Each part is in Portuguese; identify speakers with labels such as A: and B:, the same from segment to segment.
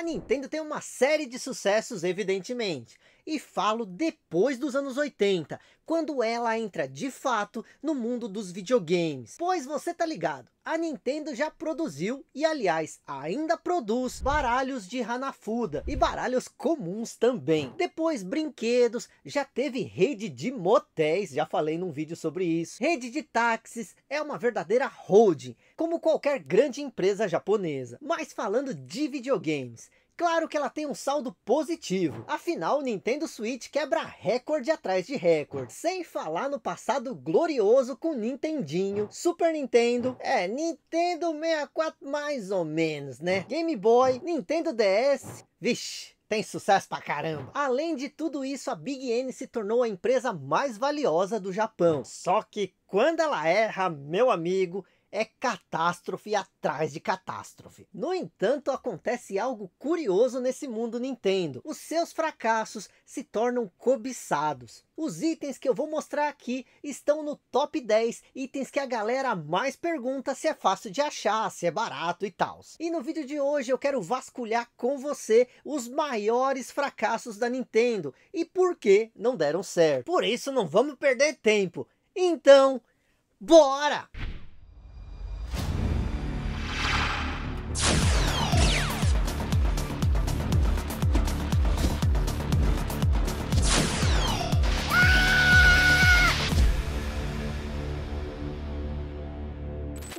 A: A Nintendo tem uma série de sucessos, evidentemente, e falo depois dos anos 80, quando ela entra de fato no mundo dos videogames. Pois você tá ligado, a Nintendo já produziu e aliás ainda produz baralhos de Hanafuda e baralhos comuns também. Depois brinquedos, já teve rede de motéis, já falei num vídeo sobre isso. Rede de táxis é uma verdadeira holding, como qualquer grande empresa japonesa. Mas falando de videogames, Claro que ela tem um saldo positivo, afinal o Nintendo Switch quebra recorde atrás de recorde, sem falar no passado glorioso com Nintendinho, Super Nintendo, é, Nintendo 64 mais ou menos, né? Game Boy, Nintendo DS, vixe, tem sucesso pra caramba. Além de tudo isso, a Big N se tornou a empresa mais valiosa do Japão. Só que quando ela erra, meu amigo, é catástrofe atrás de catástrofe. No entanto, acontece algo curioso nesse mundo Nintendo. Os seus fracassos se tornam cobiçados. Os itens que eu vou mostrar aqui estão no top 10 itens que a galera mais pergunta se é fácil de achar, se é barato e tal. E no vídeo de hoje eu quero vasculhar com você os maiores fracassos da Nintendo e por que não deram certo. Por isso não vamos perder tempo. Então, bora!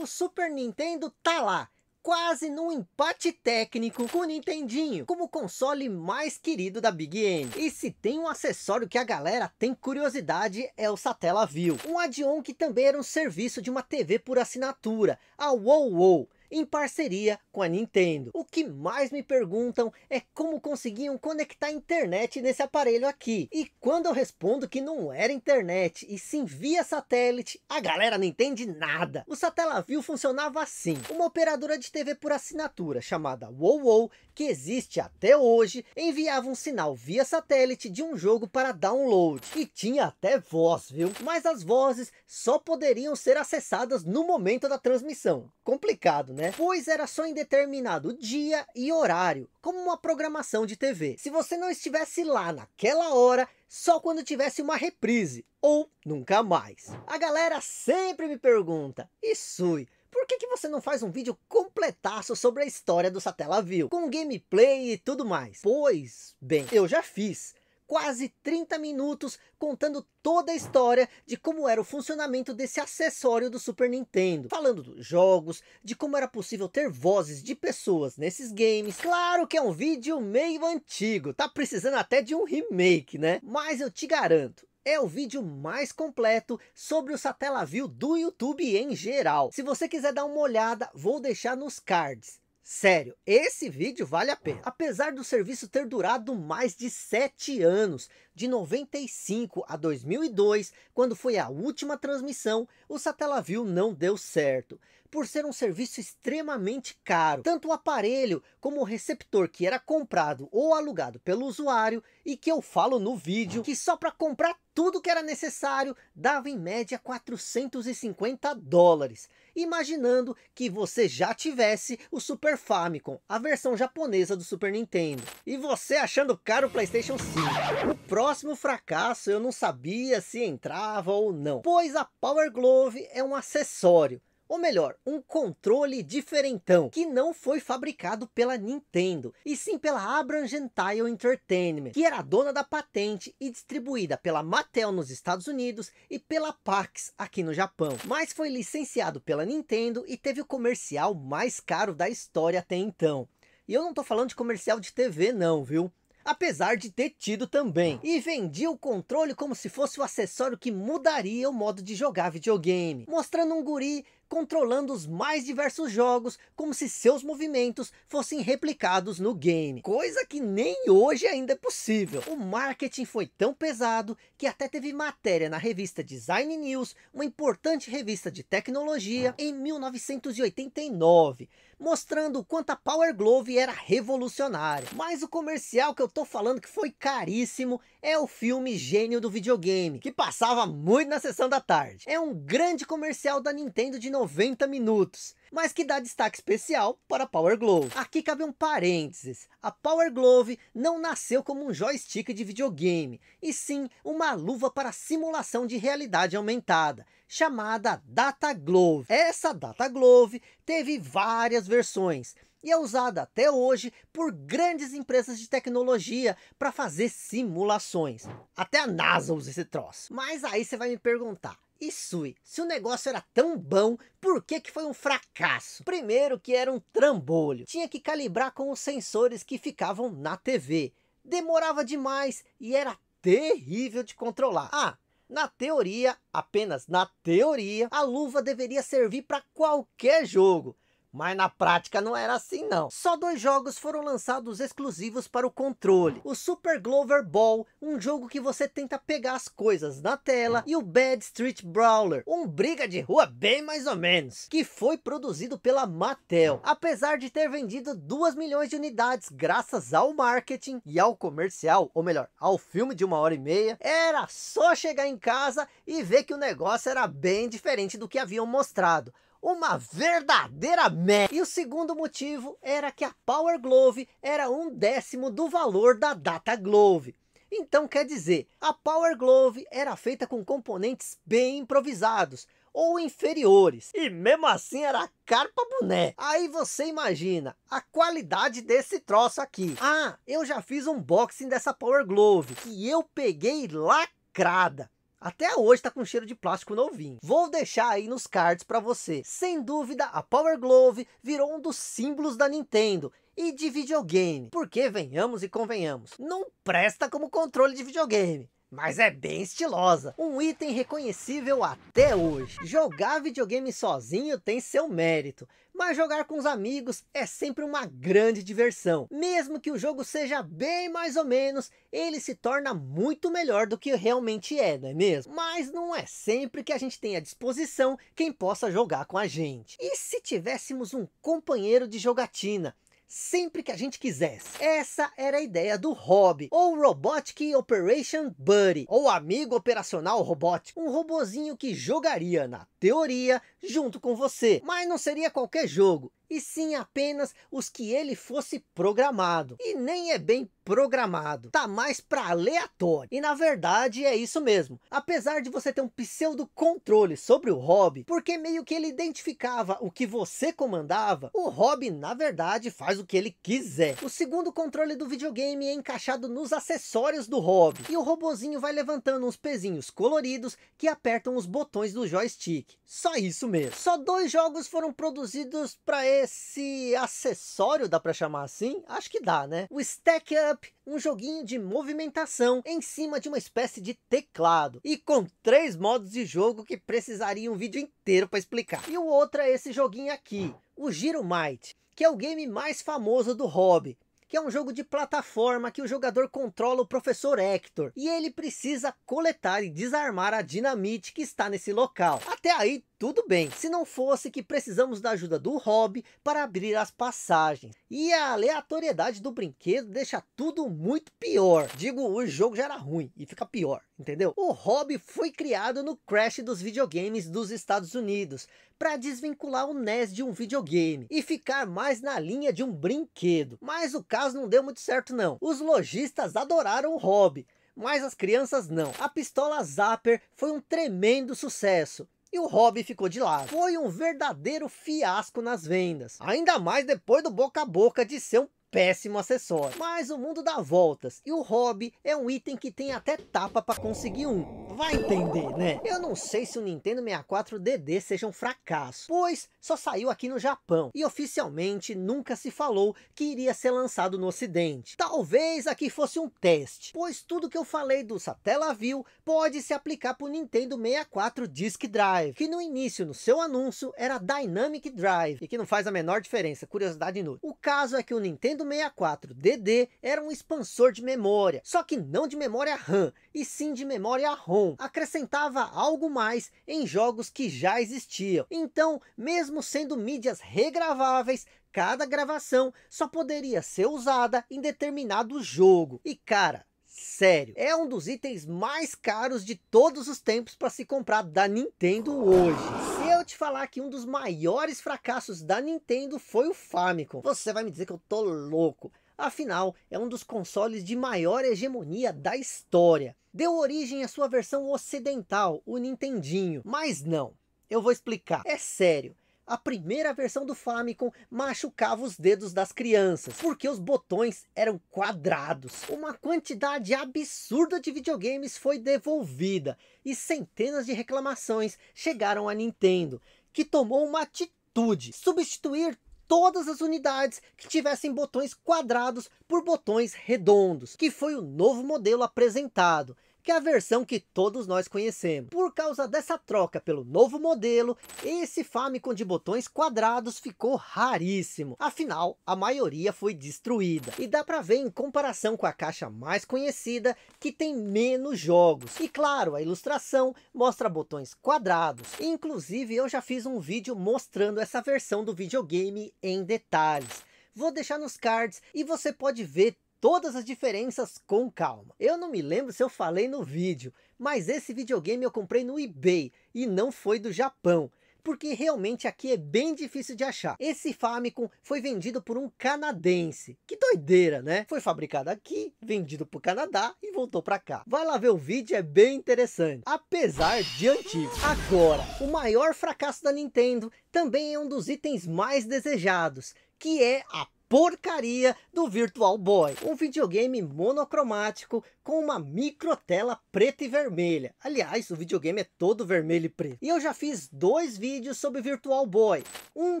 A: o Super Nintendo tá lá quase num empate técnico com o Nintendinho, como o console mais querido da Big N. E se tem um acessório que a galera tem curiosidade é o Satellaview, um add-on que também era um serviço de uma TV por assinatura, a WoWow em parceria com a Nintendo. O que mais me perguntam é como conseguiam conectar a internet nesse aparelho aqui. E quando eu respondo que não era internet e sim via satélite, a galera não entende nada. O Satellaview funcionava assim. Uma operadora de TV por assinatura chamada WoWo, que existe até hoje, enviava um sinal via satélite de um jogo para download. E tinha até voz, viu? Mas as vozes só poderiam ser acessadas no momento da transmissão. Complicado, né? né? Pois era só em determinado dia e horário, como uma programação de TV. Se você não estivesse lá naquela hora, só quando tivesse uma reprise, ou nunca mais. A galera sempre me pergunta, e Sui, por que, que você não faz um vídeo completaço sobre a história do Satellaview, com gameplay e tudo mais? Pois, bem, eu já fiz, quase 30 minutos contando toda a história de como era o funcionamento desse acessório do Super Nintendo. Falando dos jogos, de como era possível ter vozes de pessoas nesses games. Claro que é um vídeo meio antigo, tá precisando até de um remake, né? Mas eu te garanto, é o vídeo mais completo sobre o Satellaview do YouTube em geral. Se você quiser dar uma olhada, vou deixar nos cards. Sério, esse vídeo vale a pena. Apesar do serviço ter durado mais de 7 anos, de 95 a 2002, quando foi a última transmissão, o Satellaview não deu certo, por ser um serviço extremamente caro. Tanto o aparelho como o receptor que era comprado ou alugado pelo usuário, e que eu falo no vídeo, que só para comprar tudo que era necessário, dava em média 450 dólares imaginando que você já tivesse o Super Famicom, a versão japonesa do Super Nintendo, e você achando caro o PlayStation 5. O próximo fracasso eu não sabia se entrava ou não, pois a Power Glove é um acessório ou melhor, um controle diferentão, que não foi fabricado pela Nintendo, e sim pela Abrangentile Entertainment, que era dona da patente e distribuída pela Mattel nos Estados Unidos e pela Pax aqui no Japão, mas foi licenciado pela Nintendo e teve o comercial mais caro da história até então. E eu não estou falando de comercial de TV não, viu? apesar de ter tido também. E vendia o controle como se fosse o acessório que mudaria o modo de jogar videogame, mostrando um guri controlando os mais diversos jogos, como se seus movimentos fossem replicados no game, coisa que nem hoje ainda é possível. O marketing foi tão pesado que até teve matéria na revista Design News, uma importante revista de tecnologia, em 1989, mostrando o quanto a Power Glove era revolucionária. Mas o comercial que eu tô falando que foi caríssimo é o filme Gênio do Videogame, que passava muito na sessão da tarde. É um grande comercial da Nintendo de 90 minutos, mas que dá destaque especial para a Power Glove. Aqui cabe um parênteses, a Power Glove não nasceu como um joystick de videogame, e sim uma luva para simulação de realidade aumentada, chamada Data Glove. Essa Data Glove teve várias versões, e é usada até hoje por grandes empresas de tecnologia para fazer simulações. Até a NASA usa esse troço. Mas aí você vai me perguntar, e Sui, se o negócio era tão bom, por que, que foi um fracasso? Primeiro que era um trambolho, tinha que calibrar com os sensores que ficavam na TV. Demorava demais e era terrível de controlar. Ah, na teoria, apenas na teoria, a luva deveria servir para qualquer jogo. Mas na prática não era assim não. Só dois jogos foram lançados exclusivos para o controle. O Super Glover Ball, um jogo que você tenta pegar as coisas na tela. E o Bad Street Brawler, um briga de rua bem mais ou menos. Que foi produzido pela Mattel. Apesar de ter vendido 2 milhões de unidades graças ao marketing e ao comercial. Ou melhor, ao filme de uma hora e meia. Era só chegar em casa e ver que o negócio era bem diferente do que haviam mostrado uma verdadeira merda. E o segundo motivo era que a Power Glove era um décimo do valor da Data Glove. Então quer dizer, a Power Glove era feita com componentes bem improvisados, ou inferiores. E mesmo assim era carpa boné. Aí você imagina a qualidade desse troço aqui. Ah, eu já fiz um unboxing dessa Power Glove que eu peguei lacrada. Até hoje tá com cheiro de plástico novinho. Vou deixar aí nos cards para você. Sem dúvida, a Power Glove virou um dos símbolos da Nintendo e de videogame. Porque venhamos e convenhamos, não presta como controle de videogame mas é bem estilosa. Um item reconhecível até hoje. Jogar videogame sozinho tem seu mérito, mas jogar com os amigos é sempre uma grande diversão. Mesmo que o jogo seja bem mais ou menos, ele se torna muito melhor do que realmente é, não é mesmo? Mas não é sempre que a gente tem à disposição quem possa jogar com a gente. E se tivéssemos um companheiro de jogatina? sempre que a gente quisesse. Essa era a ideia do Hobby, ou Robotic Operation Buddy, ou Amigo Operacional Robótico. Um robozinho que jogaria, na teoria, junto com você. Mas não seria qualquer jogo, e sim apenas os que ele fosse programado. E nem é bem programado, tá mais para aleatório. E na verdade é isso mesmo. Apesar de você ter um pseudo controle sobre o hobby, porque meio que ele identificava o que você comandava, o hobby na verdade faz o que ele quiser. O segundo controle do videogame é encaixado nos acessórios do hobby e o robozinho vai levantando uns pezinhos coloridos que apertam os botões do joystick. Só isso mesmo. Só dois jogos foram produzidos para esse acessório, dá para chamar assim? Acho que dá, né? O Stacker Up, um joguinho de movimentação em cima de uma espécie de teclado. E com três modos de jogo que precisaria um vídeo inteiro para explicar. E o outro é esse joguinho aqui, o Giro Might, que é o game mais famoso do hobby que é um jogo de plataforma que o jogador controla o professor Hector e ele precisa coletar e desarmar a dinamite que está nesse local. Até aí tudo bem, se não fosse que precisamos da ajuda do hobby para abrir as passagens. E a aleatoriedade do brinquedo deixa tudo muito pior. Digo, o jogo já era ruim e fica pior, entendeu? O hobby foi criado no crash dos videogames dos Estados Unidos para desvincular o NES de um videogame e ficar mais na linha de um brinquedo. Mas o caso não deu muito certo não. Os lojistas adoraram o hobby. mas as crianças não. A pistola Zapper foi um tremendo sucesso e o hobby ficou de lado. Foi um verdadeiro fiasco nas vendas, ainda mais depois do boca a boca de ser um péssimo acessório. Mas o mundo dá voltas e o hobby é um item que tem até tapa para conseguir um. Vai entender, né? Eu não sei se o Nintendo 64 DD seja um fracasso, pois só saiu aqui no Japão e oficialmente nunca se falou que iria ser lançado no ocidente. Talvez aqui fosse um teste, pois tudo que eu falei do Satellaview pode se aplicar para o Nintendo 64 Disk Drive, que no início no seu anúncio era Dynamic Drive e que não faz a menor diferença, curiosidade inútil. O caso é que o Nintendo Nintendo 64 DD era um expansor de memória, só que não de memória RAM, e sim de memória ROM. Acrescentava algo mais em jogos que já existiam. Então, mesmo sendo mídias regraváveis, cada gravação só poderia ser usada em determinado jogo. E cara, sério. É um dos itens mais caros de todos os tempos para se comprar da Nintendo hoje. Se eu te falar que um dos maiores fracassos da Nintendo foi o Famicom, você vai me dizer que eu tô louco. Afinal, é um dos consoles de maior hegemonia da história. Deu origem à sua versão ocidental, o Nintendinho. Mas não, eu vou explicar. É sério, a primeira versão do Famicom machucava os dedos das crianças, porque os botões eram quadrados. Uma quantidade absurda de videogames foi devolvida e centenas de reclamações chegaram à Nintendo, que tomou uma atitude, substituir todas as unidades que tivessem botões quadrados por botões redondos, que foi o novo modelo apresentado que é a versão que todos nós conhecemos. Por causa dessa troca pelo novo modelo, esse Famicom de botões quadrados ficou raríssimo. Afinal, a maioria foi destruída. E dá pra ver em comparação com a caixa mais conhecida, que tem menos jogos. E claro, a ilustração mostra botões quadrados. Inclusive, eu já fiz um vídeo mostrando essa versão do videogame em detalhes. Vou deixar nos cards e você pode ver todas as diferenças com calma. Eu não me lembro se eu falei no vídeo, mas esse videogame eu comprei no eBay e não foi do Japão porque realmente aqui é bem difícil de achar. Esse Famicom foi vendido por um canadense. Que doideira, né? Foi fabricado aqui, vendido para o Canadá e voltou para cá. Vai lá ver o vídeo, é bem interessante. Apesar de antigo. Agora, o maior fracasso da Nintendo também é um dos itens mais desejados, que é a porcaria do Virtual Boy, um videogame monocromático com uma micro tela preta e vermelha. Aliás, o videogame é todo vermelho e preto. E eu já fiz dois vídeos sobre Virtual Boy, um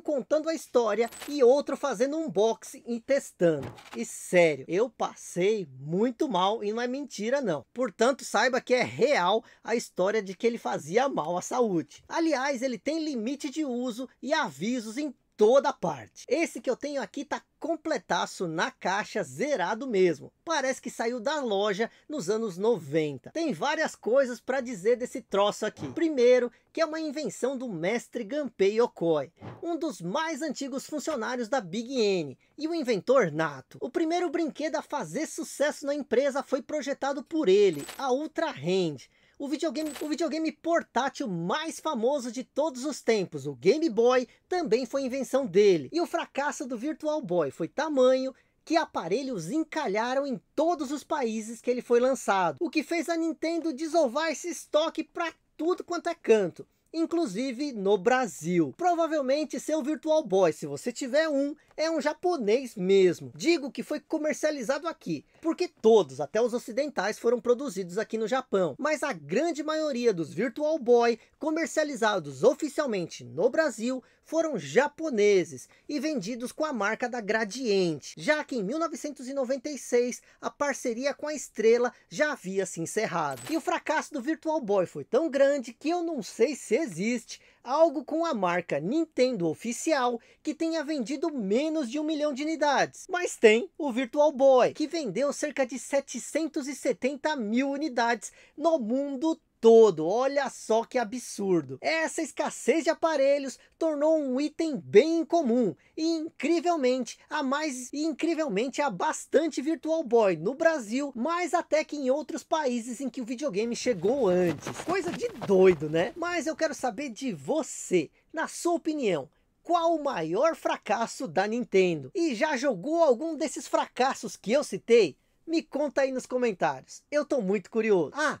A: contando a história e outro fazendo um unboxing e testando. E sério, eu passei muito mal e não é mentira não. Portanto, saiba que é real a história de que ele fazia mal à saúde. Aliás, ele tem limite de uso e avisos em toda parte. Esse que eu tenho aqui tá completaço na caixa, zerado mesmo. Parece que saiu da loja nos anos 90. Tem várias coisas para dizer desse troço aqui. Primeiro, que é uma invenção do mestre Gampei Yokoi, um dos mais antigos funcionários da Big N e o inventor nato. O primeiro brinquedo a fazer sucesso na empresa foi projetado por ele, a Ultra Hand, o videogame, o videogame portátil mais famoso de todos os tempos, o Game Boy, também foi invenção dele. E o fracasso do Virtual Boy foi tamanho que aparelhos encalharam em todos os países que ele foi lançado, o que fez a Nintendo desovar esse estoque para tudo quanto é canto inclusive no Brasil. Provavelmente seu Virtual Boy, se você tiver um, é um japonês mesmo. Digo que foi comercializado aqui, porque todos, até os ocidentais, foram produzidos aqui no Japão. Mas a grande maioria dos Virtual Boy comercializados oficialmente no Brasil foram japoneses e vendidos com a marca da Gradiente, já que em 1996 a parceria com a Estrela já havia se encerrado. E o fracasso do Virtual Boy foi tão grande que eu não sei se existe algo com a marca Nintendo oficial que tenha vendido menos de um milhão de unidades. Mas tem o Virtual Boy, que vendeu cerca de 770 mil unidades no mundo todo. Olha só que absurdo. Essa escassez de aparelhos tornou um item bem comum e incrivelmente a mais incrivelmente há bastante Virtual Boy no Brasil, mais até que em outros países em que o videogame chegou antes. Coisa de doido, né? Mas eu quero saber de você, na sua opinião, qual o maior fracasso da Nintendo? E já jogou algum desses fracassos que eu citei? Me conta aí nos comentários. Eu tô muito curioso. Ah,